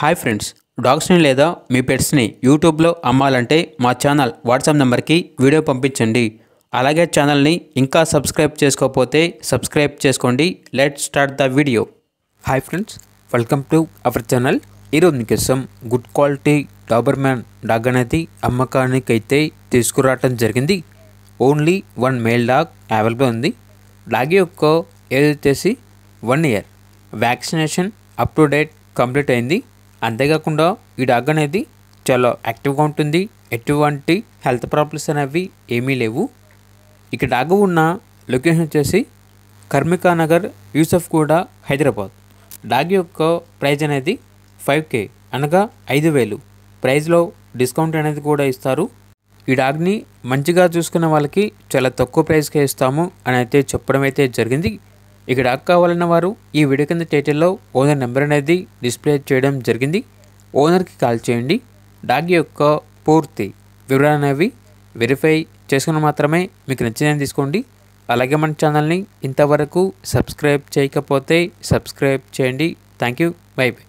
hi friends డాగ్స్ని లేదా మీ పెట్స్ని యూట్యూబ్లో అమ్మాలంటే మా ఛానల్ వాట్సాప్ నెంబర్కి వీడియో పంపించండి అలాగే ఛానల్ని ఇంకా సబ్స్క్రైబ్ చేసుకోకపోతే సబ్స్క్రైబ్ చేసుకోండి let start the video hi friends welcome to our channel ఈరోజు కోసం good quality Doberman dog అనేది అమ్మకానికి అయితే తీసుకురావటం జరిగింది only one male dog available ఉంది డాగ్ యొక్క ఏజ్ వచ్చేసి one year vaccination up to date complete అయింది అంతేకాకుండా ఈ డాగ్ అనేది చాలా యాక్టివ్గా ఉంటుంది ఎటువంటి హెల్త్ ప్రాబ్లమ్స్ అనేవి ఏమీ లేవు ఇక డాగ్ ఉన్న లొకేషన్ వచ్చేసి కర్మికా నగర్ యూసఫ్ కూడా హైదరాబాద్ డాగ్ యొక్క ప్రైజ్ అనేది ఫైవ్ కే అనగా ఐదు వేలు ప్రైజ్లో డిస్కౌంట్ అనేది కూడా ఇస్తారు ఈ డాగ్ని మంచిగా చూసుకున్న వాళ్ళకి చాలా తక్కువ ప్రైస్కే ఇస్తాము అని అయితే చెప్పడం అయితే జరిగింది ఇక డాక్ కావాలన్న వారు ఈ వీడియో కింద టైటిల్లో ఓనర్ నెంబర్ అనేది డిస్ప్లే చేయడం జరిగింది ఓనర్కి కాల్ చేయండి డాగ్ యొక్క పూర్తి వివరాలు అనేవి వెరిఫై చేసుకుని మాత్రమే మీకు నచ్చిన తీసుకోండి అలాగే మన ఛానల్ని ఇంతవరకు సబ్స్క్రైబ్ చేయకపోతే సబ్స్క్రైబ్ చేయండి థ్యాంక్ యూ బై బై